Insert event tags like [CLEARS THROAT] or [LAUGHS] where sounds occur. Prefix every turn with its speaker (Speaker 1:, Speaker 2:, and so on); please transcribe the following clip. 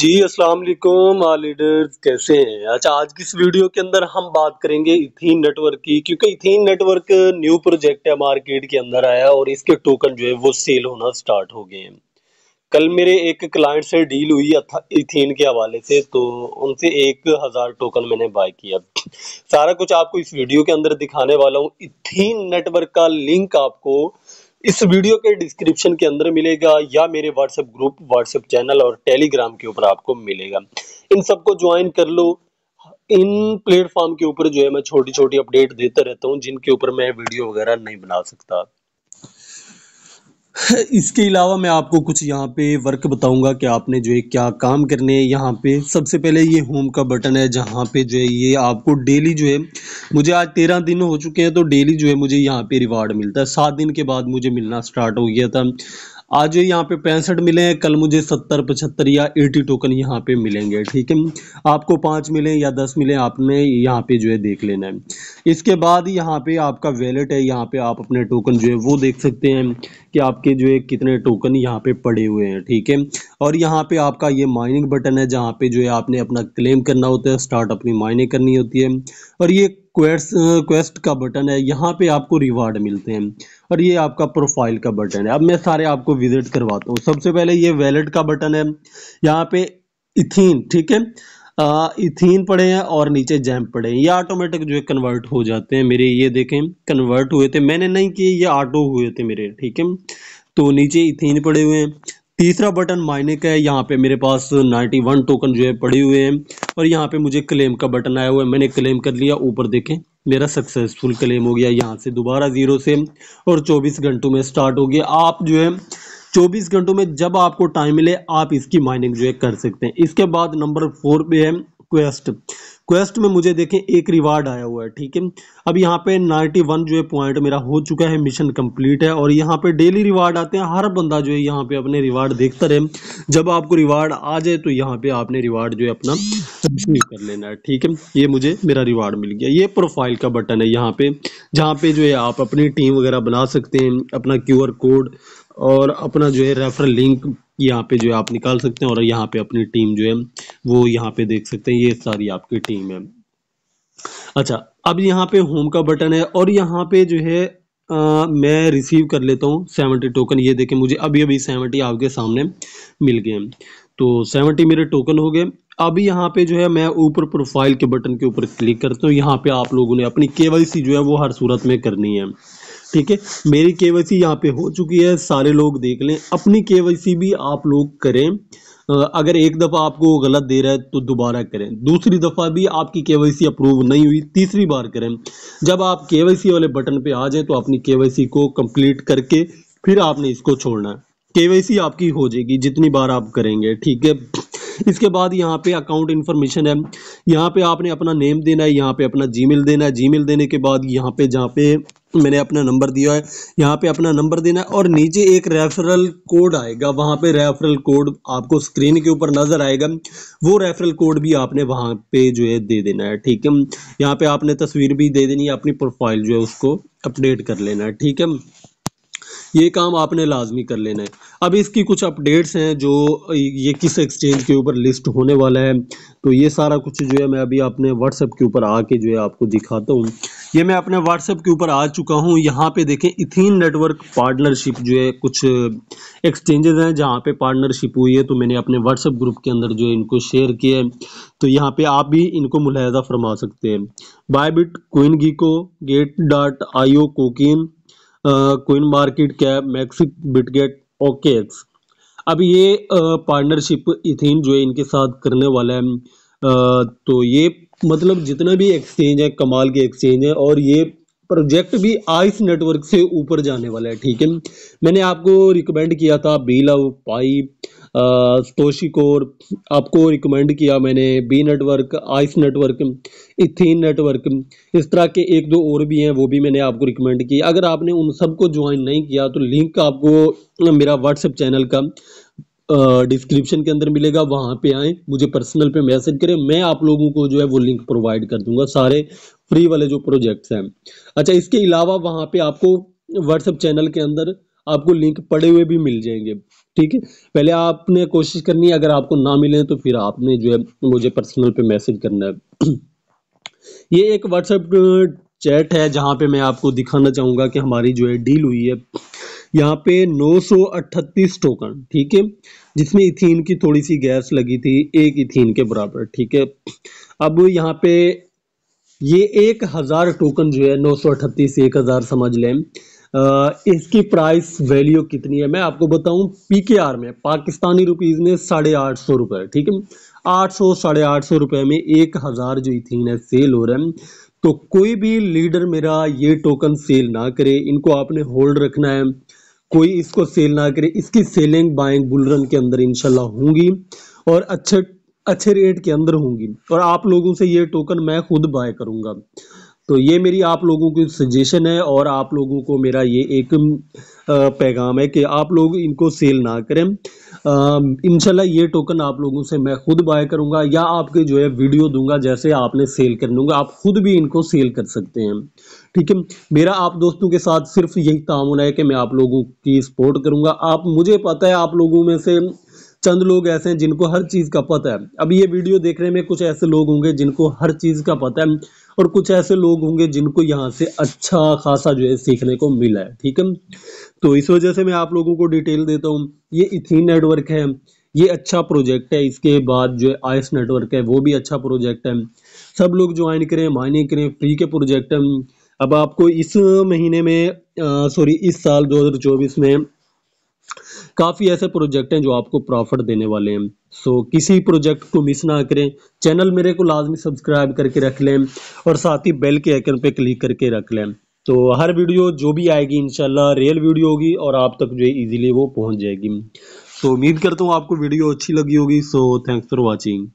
Speaker 1: जी अस्सलाम वालेकुम लीडर्स कैसे हैं अच्छा आज की इस वीडियो के अंदर हम बात करेंगे इथीन नेटवर्क की क्योंकि इथीन नेटवर्क न्यू प्रोजेक्ट है मार्केट के अंदर आया और इसके टोकन जो है वो सेल होना स्टार्ट हो गए हैं कल मेरे एक क्लाइंट से डील हुई इथीन के हवाले से तो उनसे एक हज़ार टोकन मैंने बाय किया सारा कुछ आपको इस वीडियो के अंदर दिखाने वाला हूँ इथीन नेटवर्क का लिंक आपको इस वीडियो के डिस्क्रिप्शन के अंदर मिलेगा या मेरे व्हाट्सएप ग्रुप व्हाट्सएप चैनल और टेलीग्राम के ऊपर आपको मिलेगा इन सबको ज्वाइन कर लो इन प्लेटफॉर्म के ऊपर जो है मैं छोटी छोटी अपडेट देता रहता हूँ जिनके ऊपर मैं वीडियो वगैरह नहीं बना सकता [LAUGHS] इसके अलावा मैं आपको कुछ यहाँ पे वर्क बताऊंगा कि आपने जो है क्या काम करने हैं यहाँ पे सबसे पहले ये होम का बटन है जहाँ पे जो है ये आपको डेली जो है मुझे आज तेरह दिन हो चुके हैं तो डेली जो है मुझे यहाँ पे रिवार्ड मिलता है सात दिन के बाद मुझे मिलना स्टार्ट हो गया था आज यहाँ पे पैंसठ मिले हैं कल मुझे सत्तर पचहत्तर या एटी टोकन यहाँ पे मिलेंगे ठीक है आपको पाँच मिले या दस मिले आपने यहाँ पे जो है देख लेना है इसके बाद यहाँ पे आपका वैलेट है यहाँ पे आप अपने टोकन जो है वो देख सकते हैं कि आपके जो है कितने टोकन यहाँ पे पड़े हुए हैं ठीक है और यहाँ पे आपका ये माइनिंग बटन है जहाँ पे जो है आपने अपना क्लेम करना होता है स्टार्ट अपनी माइनिंग करनी होती है और ये क्वेस्ट क्वेस्ट का बटन है यहाँ पे आपको रिवार्ड मिलते हैं और ये आपका प्रोफाइल का बटन है अब मैं सारे आपको विजिट करवाता हूँ सबसे पहले ये वैलेट का बटन है यहाँ पे इथीन ठीक है इथीन पड़े हैं और नीचे जैम पड़े हैं ये ऑटोमेटिक जो है कन्वर्ट हो जाते हैं मेरे ये देखें कन्वर्ट हुए थे मैंने नहीं किए ये ऑटो हुए थे मेरे ठीक है तो नीचे इथीन पड़े हुए हैं तीसरा बटन मायने का है यहाँ पे मेरे पास 91 टोकन जो है पड़े हुए हैं और यहाँ पे मुझे क्लेम का बटन आया हुआ है मैंने क्लेम कर लिया ऊपर देखें मेरा सक्सेसफुल क्लेम हो गया यहाँ से दोबारा ज़ीरो से और 24 घंटों में स्टार्ट हो गया आप जो है 24 घंटों में जब आपको टाइम मिले आप इसकी माइनिंग जो है कर सकते हैं इसके बाद नंबर फोर पे है क्वेस्ट क्वेस्ट में मुझे देखें एक रिवार्ड आया हुआ है ठीक है अब यहाँ पे 91 जो है पॉइंट मेरा हो चुका है मिशन कंप्लीट है और यहाँ पे डेली रिवार्ड आते हैं हर बंदा जो है यहाँ पे अपने रिवार्ड देखता रहे जब आपको रिवार्ड आ जाए तो यहाँ पे आपने रिवार्ड जो है अपना रिसीव कर लेना है ठीक है ये मुझे मेरा रिवार्ड मिल गया ये प्रोफाइल का बटन है यहाँ पे जहाँ पे जो है आप अपनी टीम वगैरह बना सकते हैं अपना क्यू कोड और अपना जो है रेफरल लिंक यहाँ पे जो है आप निकाल सकते हैं और यहाँ पे अपनी टीम जो है वो यहाँ पे देख सकते हैं ये सारी आपकी टीम है अच्छा अब यहाँ पे होम का बटन है और यहाँ पे जो है आ, मैं रिसीव कर लेता हूँ सेवेंटी टोकन ये देखें मुझे अभी अभी सेवेंटी आपके सामने मिल गए तो सेवेंटी मेरे टोकन हो गए अब यहाँ पे जो है मैं ऊपर प्रोफाइल के बटन के ऊपर क्लिक करता हूँ यहाँ पे आप लोगों ने अपनी केवाईसी जो है वो हर सूरत में करनी है ठीक है मेरी केवाईसी यहाँ पे हो चुकी है सारे लोग देख लें अपनी केवाईसी भी आप लोग करें अगर एक दफ़ा आपको गलत दे रहा है तो दोबारा करें दूसरी दफ़ा भी आपकी केवाईसी अप्रूव नहीं हुई तीसरी बार करें जब आप केवाईसी वाले बटन पे आ जाए तो अपनी केवाईसी को कंप्लीट करके फिर आपने इसको छोड़ना है केवाईसी आपकी हो जाएगी जितनी बार आप करेंगे ठीक है इसके बाद यहाँ पे अकाउंट इन्फॉर्मेशन है यहाँ पे आपने अपना नेम देना है यहाँ पे अपना जीमेल देना है जीमेल देने के बाद यहाँ पे जहाँ पे मैंने अपना नंबर दिया है यहाँ पे अपना नंबर देना है और नीचे एक रेफरल कोड आएगा वहाँ पे रेफरल कोड आपको स्क्रीन के ऊपर नज़र आएगा वो रेफरल कोड भी आपने वहाँ पे जो है दे देना है ठीक है यहाँ पे आपने तस्वीर भी दे देनी है अपनी प्रोफाइल जो है उसको अपडेट कर लेना है ठीक है ये काम आपने लाजमी कर लेना है अब इसकी कुछ अपडेट्स हैं जो ये किस एक्सचेंज के ऊपर लिस्ट होने वाला है तो ये सारा कुछ जो है मैं अभी अपने व्हाट्सएप के ऊपर आके जो है आपको दिखाता हूँ ये मैं अपने व्हाट्सएप के ऊपर आ चुका हूँ यहाँ पे देखें इथिन नेटवर्क पार्टनरशिप जो है कुछ एक्सचेंजेस हैं जहाँ पे पार्टनरशिप हुई है तो मैंने अपने व्हाट्सएप ग्रुप के अंदर जो है इनको शेयर किया है तो यहाँ पे आप भी इनको मुलाहदा फरमा सकते हैं Bybit CoinGecko Gate dot io KuCoin CoinMarketCap MEXC Bitget OKX अब ये पार्टनरशिप इथिन जो है इनके साथ करने वाला है आ, तो ये मतलब जितना भी एक्सचेंज है कमाल के एक्सचेंज है और ये प्रोजेक्ट भी आइस नेटवर्क से ऊपर जाने वाला है ठीक है मैंने आपको रिकमेंड किया था बीला पाई तोशी आपको रिकमेंड किया मैंने B network ice network Ethene network इस तरह के एक दो और भी हैं वो भी मैंने आपको रिकमेंड किए अगर आपने उन सबको ज्वाइन नहीं किया तो लिंक आपको मेरा व्हाट्सएप चैनल का डिस्क्रिप्शन के अंदर मिलेगा वहाँ पे आए मुझे पर्सनल पे मैसेज करें मैं आप लोगों को जो है वो लिंक प्रोवाइड कर दूंगा सारे फ्री वाले जो प्रोजेक्ट्स हैं अच्छा इसके अलावा वहाँ पे आपको व्हाट्सएप चैनल के अंदर आपको लिंक पड़े हुए भी मिल जाएंगे ठीक है पहले आपने कोशिश करनी है अगर आपको ना मिले तो फिर आपने जो है मुझे पर्सनल पे मैसेज करना है [CLEARS THROAT] ये एक व्हाट्सएप चैट है जहाँ पे मैं आपको दिखाना चाहूँगा कि हमारी जो है डील हुई है यहाँ पे 938 टोकन ठीक है जिसमें इथीन की थोड़ी सी गैस लगी थी एक इथीन के बराबर ठीक है अब यहाँ पे ये एक हज़ार टोकन जो है नौ सौ अठतीस एक हज़ार समझ लें इसकी प्राइस वैल्यू कितनी है मैं आपको बताऊं पीकेआर में पाकिस्तानी रुपीज़ में साढ़े आठ सौ रुपए ठीक है आठ सौ साढ़े आठ सौ रुपए में एक हज़ार जो इथीन है सेल हो रहा है तो कोई भी लीडर मेरा ये टोकन सेल ना करे इनको आपने होल्ड रखना है कोई इसको सेल ना करे इसकी सेलिंग बाइंग बुलरन के अंदर इनशाला होंगी और अच्छे अच्छे रेट के अंदर होंगी और आप लोगों से ये टोकन मैं खुद बाय करूँगा तो ये मेरी आप लोगों की सजेशन है और आप लोगों को मेरा ये एक पैगाम है कि आप लोग इनको सेल ना करें इनशाला ये टोकन आप लोगों से मैं खुद बाय करूँगा या आपके जो है वीडियो दूंगा जैसे आपने सेल कर लूँगा आप खुद भी इनको सेल कर सकते हैं ठीक है मेरा आप दोस्तों के साथ सिर्फ यही तामन है कि मैं आप लोगों की सपोर्ट करूँगा आप मुझे पता है आप लोगों में से चंद लोग ऐसे हैं जिनको हर चीज़ का पता है अब ये वीडियो देखने में कुछ ऐसे लोग होंगे जिनको हर चीज़ का पता है और कुछ ऐसे लोग होंगे जिनको यहाँ से अच्छा खासा जो है सीखने को मिला है ठीक है तो इस वजह से मैं आप लोगों को डिटेल देता हूँ ये इथीन नेटवर्क है ये अच्छा प्रोजेक्ट है इसके बाद जो है आयस नेटवर्क है वो भी अच्छा प्रोजेक्ट है सब लोग ज्वाइन करें माइनिंग करें फ्री के प्रोजेक्ट हैं अब आपको इस महीने में सॉरी इस साल 2024 में काफ़ी ऐसे प्रोजेक्ट हैं जो आपको प्रॉफिट देने वाले हैं सो so, किसी प्रोजेक्ट को मिस ना करें चैनल मेरे को लाजमी सब्सक्राइब करके रख लें और साथ ही बेल के आइकन पे क्लिक करके रख लें तो हर वीडियो जो भी आएगी इनशाला रियल वीडियो होगी और आप तक जो है ईजिली वो पहुंच जाएगी तो उम्मीद करता हूँ आपको वीडियो अच्छी लगी होगी सो थैंक्स फॉर वॉचिंग